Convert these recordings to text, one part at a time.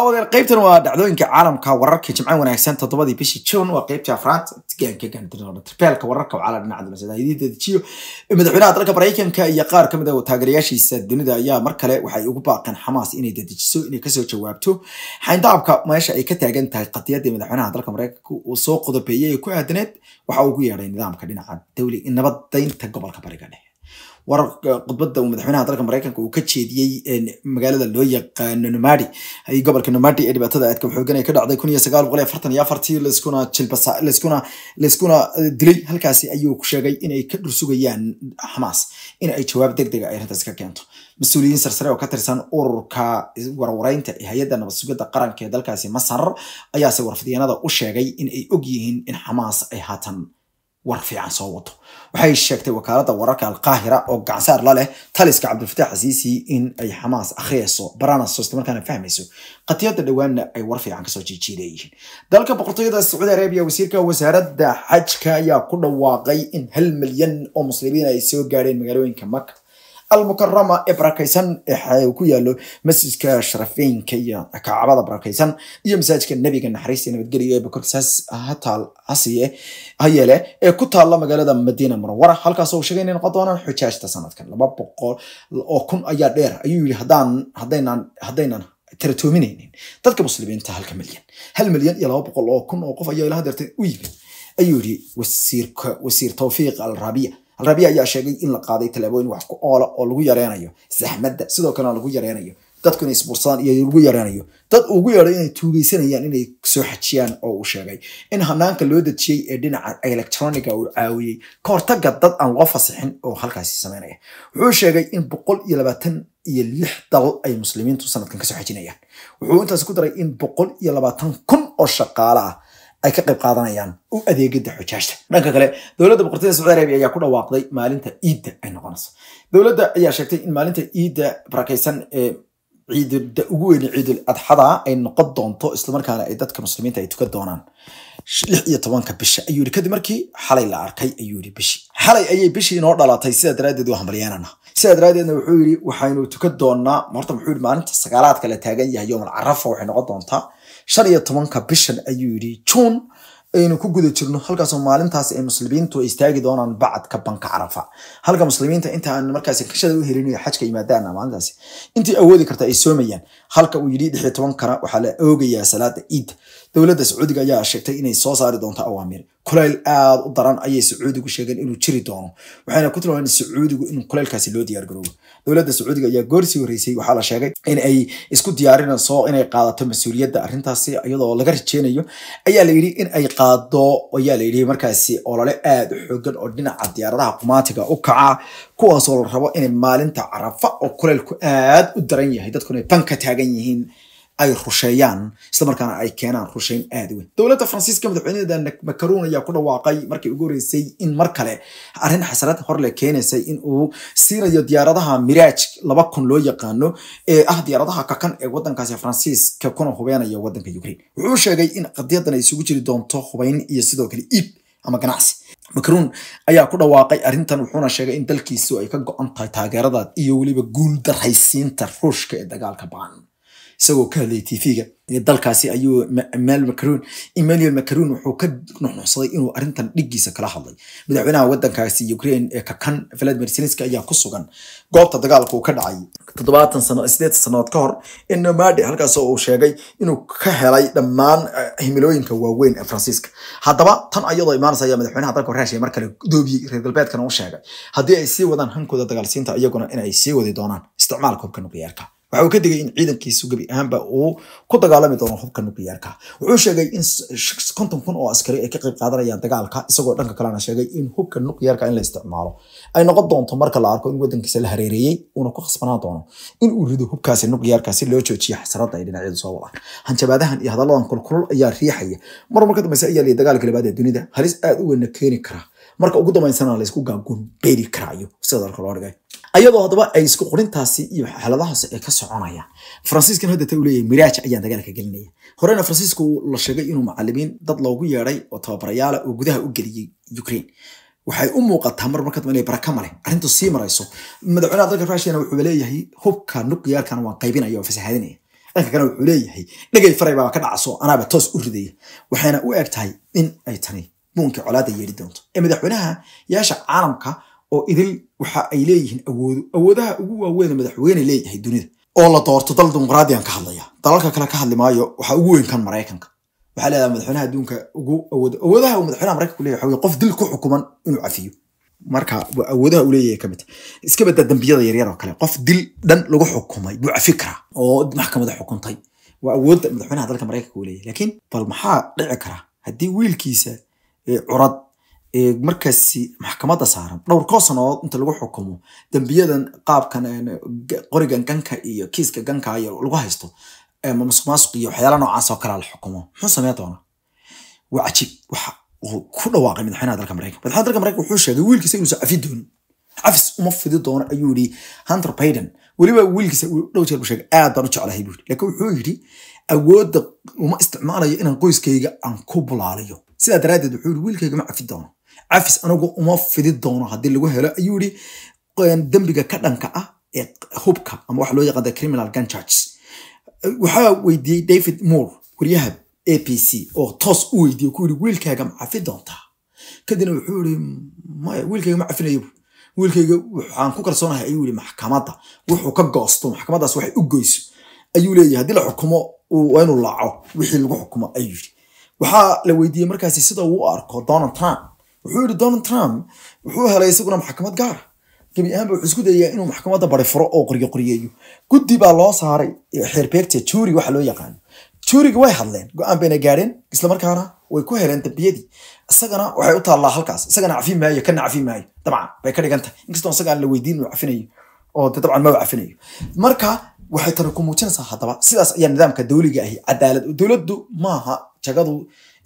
awadeer qaybtan waa dhacdooyinka caalamka wararka jimcan wanaagsan todobadii bishii june waa qaybtii afraad tigaanka wararka waa dhinaca dibadda madaxweynaha dalka maraykanka iyo qaar ka mid ah taageerayaashiisa dunida ayaa mar kale waxay ugu baaqeen xamaas inay dadejiso inay kasoo jawaabto xayndaabka meesha ay ka taagan tahay qadiyadii madaxweynaha dalka maraykanka uu soo qodobeeyey ee ku aadaneed waxa uu ku yeedhay nidaamka dhinaca dawli nabadaynta gobolka bariga dhexe wararka eh, khudbadda uu madaxweynaha dalka maraykanka uu ka jeediyey magaalada loo yaqaano eh, numadi gobolka numadi ee dhibaatada aadka xooganay ka dhacday kun iyo sagaal boqol iyo afartan iyo afartii laiskuna jilbasa eh, dilay halkaasi ayuu ku sheegay inay ka dhursugayaan xamaas in ay jawaab deg dega ah ay arrintaas ka keento mas-uuliyiin sarsare oo ka tirsan ururka warwareynta ee hay-adda nabadsugidda qaranka ee dalkaasi masar ayaase warfidyaenada u sheegay in ay og yihiin in xamaas ay haatan war fiican soo wato waxay sheegtay wakaaladda wararka alqaahira oo gacansaar la leh taliska cabdilfataax casiisi in ay xamaas akhriyayso baranaso isla markaana fahmayso qatiyada dhowaanna ay war fiican kasoo jiijiileeyihiin dalka boqortooyada sacuudi arabiya wasiirka wasaaradda xajka ayaa ku dhawaaqay in hal milyan oo muslimiin ay soo gaadheen magaalooyinka maka almukarama ee barakaysan ku yaalo masjidka sharafeynka iyo kacabada barakeysan iyo masaajidka nebiga naxariista nabadgelyo ee bokorkisaas hataal hasiye ha yeele ee ku taalla magaalada madiina munawara halkaas uu sheegay inay noqon doonaan xujaajta sanadkan laba boqol oo kun ayaa dheer ayuu yidhi haddaan haddaynan haddaynan tiratoominaynin dadka muslimiinta halka milyan hal milyan iyo laba boqol oo kun oo qof ayaa ilaa hadeertay u yimid ayuu yidhi wasiirka wasiir tawfiiq al alrabi ayaa sheegay in la qaaday tallaabooyin wax ku oola oo lagu yareynayo saxmadda sidoo kalena lagu yareynayo dadku inay isbursadaan iyo lagu yareynayo dad ugu yaray inay tuugeysanayaan inay soo xajiyaan oo uu sheegay in hanaanka loo dejiyey ee dhinaca electroniga uu caawiyey kahortaga dad aan loo fasixin oo halkaasi sameynaya wuxuu sheegay in boqol iyo labaatan iyo lix dal ay muslimiintu sanadkan kasoo xajinayaan wuxuu intaas ku daray in boqol iyo labaatan kun oo shaqaale ah ay ka qayb qaadanayaan u adeegidda xujaajta dhanka kale dowladda boqortooyda saudi arabiya ayaa ku dhawaaqday maalinta iidda ay noqonayso dowladda ayaa sheegtay in maalinta iidda barakaysan ee ciidda ugu weyne ciidul adxada ay noqon doonto islamarkaana ay dadka muslimiinta ay tukan doonaan lix iyo tobanka bisha ayuu yidhi kadib markii xalay la arkay ayuu yidhi bishi xalay ayay bishii inoo dhalatay sidaa daraaddeed waa hambalyeenana sidaa daraaddeedna wuxuu yidhi waxaynu tukan doonnaa horta muxuu yidhi maalinta sagaalaadka la taagan yahay yoomal carafa waxay noqon doontaa shan iyo tobanka bishan ayuu yidhi juun aynu ku guda jirno halkaasoo maalintaas ay muslimiintu istaagi doonaan bacadka banka carafa halka muslimiinta inta aan markaasi kashada u helinayo xajka imaadaana maalintaasi intii awoodi karta ay soomayaan halka uu yidhi lix iyo tobankana waxaa la oogayaa salaada ciid dowladda sacuudiga ayaa sheegtay inay soo saari doonto awaamir kuleyl aada u daran ayay sacuudigu sheegeen inuu jiri doono waxayna ku tilmaameen sacuudigu in kuleylkaasi loo diyaargaroobo dowladda sacuudiga ayaa goorsii horeysay waxaa la sheegay in ay isku diyaarinayso inay qaadato mas-uuliyadda arintaasi iyadoo laga rajeynayo ayaa la yidhi in ay qaado ayaa la markaasi olole aad u xoogan oo dhinaca diyaaradaha qumaatiga u kaca kuwaasoo la rabo inay maalinta carafa oo kuleylku aada u daran yahay dadkuna ay banka taagan yihiin ay rusheeyaan islamarkaana ay keenaan rusheyn aad weyn dowladda faransiiska madaxweyneeda macaron ayaa ku dhawaaqay markii ugu horeysay in mar kale arrin xasarad horle keenaysay in uu siinayo diyaaradaha miraaj laba kun loo yaqaano ee ah diyaaradaha kakan ee wadankaasi faransiiska kuna hubeynaya wadanka ukrain wuxuu sheegay in qadiyadan ay isugu jiri doonto hubeyn iyo sidoo kale iib ama ganacsi macron ayaa ku dhawaaqay arintan wuxuuna sheegay in dalkiisu ay ka go-an tahay taageerada iyo weliba guuldaraysiinta ruushka ee dagaalka baan isagoo ka hadlayay tv dalkaasi ayuu maal macron emmanuel macron wuxuu ka nuxnuxsaday inuu arrintan dhiggiisa kala hadlay madaxweynaha waddankaasi ukraine ee kakan valadimir zelenski ayaa ku sugan goobta dagaalka uu ka dhacay toddobaatan sano sideed sannadood ka hor enomade halkaas uu sheegay inuu ka helay dhammaan eh, himilooyinka waaweyn ee faransiiska haddaba tan ayadoo imaanaysa ayaa madaxweynaha dalka raashiya mar kale doobiyey reer galbeedkana u sheegay haddii ay sii wadaan hankooda dagaalsiinta iyaguna in sii wadi doonaan isticmaalka hubka nukliyeerka waxa uu ka digay in ciidankiisu gebi ahaanba uu ku dagaalami doono hubka nukliyaarka wuxuu sheegay in konton kun oo askari ay ka qayb qaadanayaan dagaalka isagoo dhanka kalena sheegay in hubka nukliyaarka in la isticmaalo ay noqon doonto marka la arko in waddankiisa la hareereeyey uuna ku khasbanaan doono in uu rido hubkaasi nukliyaarka si loo joojiyo xasarada ay dhinacyadu soo wada hanjabaadahan iyo hadalladan kulkulul ayaa riixaya mar marka dambeyse ayaa liya dagaalka labaad ee dunida halis aad u weyna keeni kara marka ugu dambeysana la isku gaaguun beeri karaayo sidaas loo dhigay ayadoo haddaba ay isku qorintaasi iyo xaaladahaas ay ka soconayaan faransiiskan hadda ta u leeyahay miraaj ayaan dagaalka gelinaya horena faransiisku la sheegay inuu macalimiin dad loogu yeeday oo tababarayaala oo gudaha u geliyey ukraine waxay u muuqataa mar inay baraka maleh arrintu sii marayso madaxweynaha dalka ruushiyana wuxuu leeyahay hubka nuqyaalkana waan qaybinaya waan fasahaadinaya dhanka kalena wuxuu leeyahay dhegay faray ka dhacaso anaaba toos u ridaya waxayna u eg tahay in ay tani muunka colaada yeedhi doonto ee madaxweynaha yaasha caalamka oo idil waxa ay leeyihiin awoodo awoodaha ugu waaweyn madaxweyne leeyahay dunida oo la doorto dal dimuqraadiyan ka hadlaya dalalka kale ka hadli maayo waxaa ugu weyn kan maraykanka waxaa leedaha madaxweynaha adduunka ugu awoodo awoodaha uu madaxweynaha maraykanku leeyahay waxaa qof dil ku xukuman inuu cafiyo marka awoodaha uu leeyahay ka ah. iska bedda dambiyada yaryar oo kale qof dil dhan lagu xukumay buu cafi karaa oo maxkamada xukuntay waa awoodda madaxweynaha dalka maraykanka uu leeyahay laakiin bal maxaa dhici karaa haddii wiilkiisa curad markaasi maxkamada saaran dhowr koo sanadood inta lagu xukumo dembiyadan qaabkan qorigan ganka iyo kiiska ganka iyo lagu haysto masuqmaasuq iyo waxyaala noocaas oo kalea la xukumo muxuu sameyn doonaa waa cajiib waxa ku dhawaaqay madaxweynaha dalka maraykan madaxweynaha dalka maraykan wuxuu sheegay wiilkiisa inuusan cafi doonin cafis uma fidi doono ayuu yidhi hunter biden weliba wiilkiisa dhow jeer buu sheegay aad baan u jeclahay buu yidhi laakiin wuxuu yidhi awoodda uma isticmaalayo inaan qoyskayga aan ku bulaaliyo sidaa daraaddeed wuxuu yidhi wiilkayga ma cafi doono cafis anigu uma fidi doono haddii lagu helo ayuu yihi dembiga ka dhanka ah ee hubka ama waxa loo yaqaada criminal guncharges waxaa weydiiyey david moore waryaha a b c oo toos u weydiiyey ku wiilkaaga ma cafi doontaa kadibna wuxuu yiri maya wiilkayga ma cafinayo wiilkayga waxaan ku kalsoonahay ayuu yiri maxkamadda wuxuu ka goosto maxkamaddaas waxay u goyso ayuu leeyahay haddii la xukumo waa inuu laaco wixii lagu xukumo ayuu yiri waxaa la weydiiyey markaasi sida uu arko donald trump wuxuu yidhi donald trump wuxuu helay isaguna maxkamad gaara ah. gebi ahaanba wuxuu isku dayayaa inuu maxkamadda barifuro oo qoryo qoryeeyo guddi baa loo saaray xeerbeegta juuri waxa loo yaqaano juuriga way hadleen go-aan bayna gaadheen islamarkaana way ku heleen dambiyadii isagana waxay u taallaa halkaas isagana cafi maayo kana cafi maayo dabcan bay ka dhigan tahay inkastoo isaga la weydiin cafinayo oo de dabcan maba cafinayo marka waxay tani ku muujinaysaa haddaba sidaas ayaa nidaamka dawliga ahi cadaalad dowladdu maaha jagadu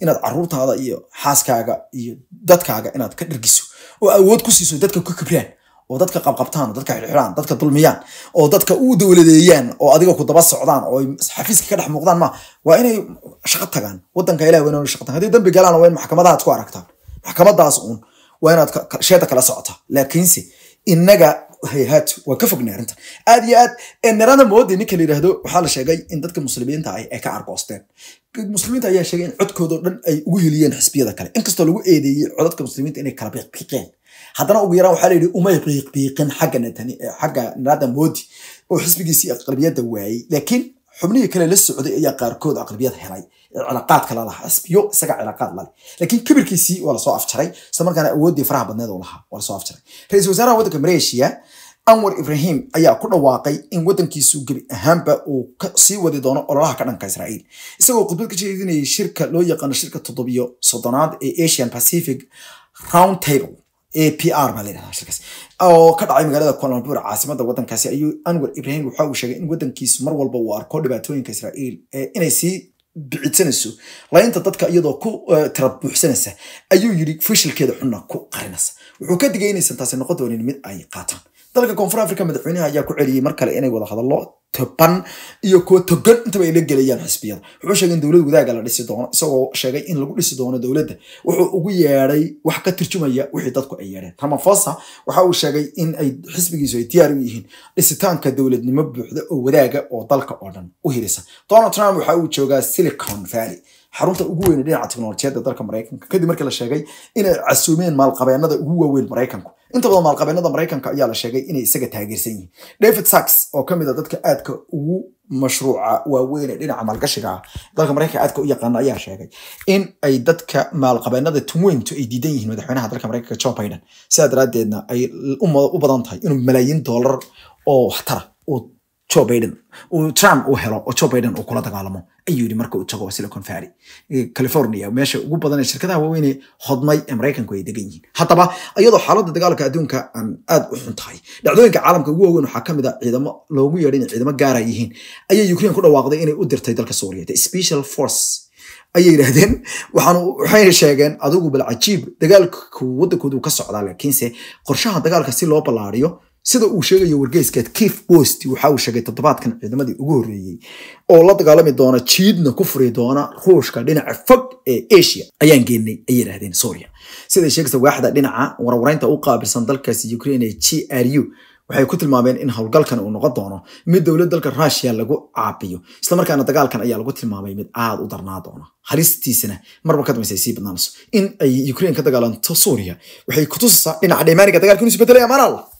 inaad caruurtaada iyo xaaskaaga iyo dadkaaga inaad ka dhargiso oo awood ku siiso dadka ku kibraan oo dadka qabqabtaan oo dadka xirxiraan dadka dulmiyaan oo dadka u dowladeeyaan oo adiga ku daba socdaan oo xafiiska ka dhex muuqdaan ma waa inay shaqo tagaan wadanka ilahi waa shaqo tagaan haddii dambi galaan waa in maxkamadaad ku aragtaan maxkamadaas uun waa inaad sheeda kala socotaa laakiinse innaga hay waa ka fognay arrintan aad iyo aad nerana moodii ninka la yidhaahdo waxaa la sheegay in dadka muslimiinta ah ay ka argoosteen muslimiinta ayaa sheegay in codkoodao dhan ay ugu heliyeen xisbiyada kale inkastoo lagu eedeeyey codadka muslimiinta inay kala biiqbiiqeen haddana ugu yaraan waxaa layidhi umay biiqbiiqin xagga eh, xagga narada moodi oo xisbigiisii aqlabiyadda waayey laakiin xubnihii kale la socday ayaa qaarkood aqlabiyad helay cilaaqaadka lalaha xisbiyo isaga cilaaqaad lale laakiin kibirkiisii waa lasoo afjaray isla awooddii faraha badneed oo lahaa waa lasoo afjaray ra-iisul wasaaraha waddanka mareeshiya anwar ibrahim ayaa ku dhawaaqay in wadankiisu gebi ahaanba uu sii wadi doono ololaha ka dhanka israa'iil isagoo khudbad ka jeedinayay shirka loo yaqaano shirka toddobiyo soddonaad ee asian pacific round table a p r baa layidhahdaa shirkaas oo ka dhacay magaalada kualambuur caasimadda waddankaasi ayuu anwar ibrahim waxa uu sheegay in waddankiisu mar walba uu arko dhibaatooyinka israa'iil inay sii bicidsanayso laynta dadka iyadoo ku e, tira buuxsanaysa ayuu yidhi fashilkeeda xunna ku qarinaysa wuxuu ka digay taasi noqon doonin mid ay qaataan dalka koonfur africa madaxweynaha ayaa ku celiyey mar kale inay wada hadallo toban iyo kuwo togan intaba ay la gelayaan xisbiyada wuxuu sheegay in dowlad wadaaga la dhisi doono isagoo sheegay in lagu dhisi doono dowladda wuxuu ugu yeedhay wax ka turjumaya wixii dadku ay yeedheen ramafosa waxa uu sheegay in ay xisbigiisu ay diyaar u yihiin dhisitaanka dowladnimo buuxda oo wadaaga oo dalka oo dhan u hirisa donald trump waxa uu joogaa silicon valley xarunta ugu weyne dhinaca teknolojiyadda dalka maraykanka kadib markii la sheegay inay casuumeen maalqabeenada ugu waaweyn maraykanku inta badan maalqabeennada maraykanka ayaa la sheegay inay isaga taageersan yihiin david sax oo kamid a ah dadka aadka ugu mashruuca waaweyne dhinaca maalgashiga ah dalka maraykanka aadka u yaqaana ayaa sheegay in ay dadka maalqabeennada tumweyntu ay diidan yihiin madaxweynaha dalka maraykanka joe biden sidaa daraadeedna ay u badan tahay inuu malaayiin doolar oo waxtara uu jo baiden trump uu helo oo jo baiden uu kula dagaalamo ayuu yidhi marka uu tago silicon valley california meesha ugu badan ee shirkadaha waaweynee hodmay maraykanku ay degan yihiin haddaba iyadoo xaaladda dagaalka adduunka aan aad u xun tahay dhacdooyinka caalamka ugu waaweyn waxaa ka a ciidamo loogu yeedhay inay ciidamo gaara yihiin ayay ukraine ku dhawaaqday inay u dirtay dalka suuriya special force ayay yidhaahdeen waxayna sheegeen adigu bal cajiib dagaalku waddankoodu ka socdaa laakiinse qorshaha dagaalka si loo ballaariyo sida uu sheegayo wargeyskeed kief bost waxa uu sheegay toddobaadkan ciidamadii ugu horreeyey oo la dagaalami doona jiidna ku furi doona ruushka dhinaca fog ee asia ayaan geenay ay yidhaahdeen suuriya siday sheegaysa waaxda dhinaca warwareynta u qaabilsan dalkaasi ukrain g r u waxay ku tilmaameen in howlgalkan uu noqon doono mid dowlad dalka ruushya lagu caabiyo islamarkaana dagaalkan ayaa lagu tilmaamay mid aad u darnaa doona halistiisana marba ka sii badnaanayso in ay ukrain ka dagaalanto suuriya waxay kutusaysaa dhinaca dheemaaniga dagaalka inuu isbedelay amaanaal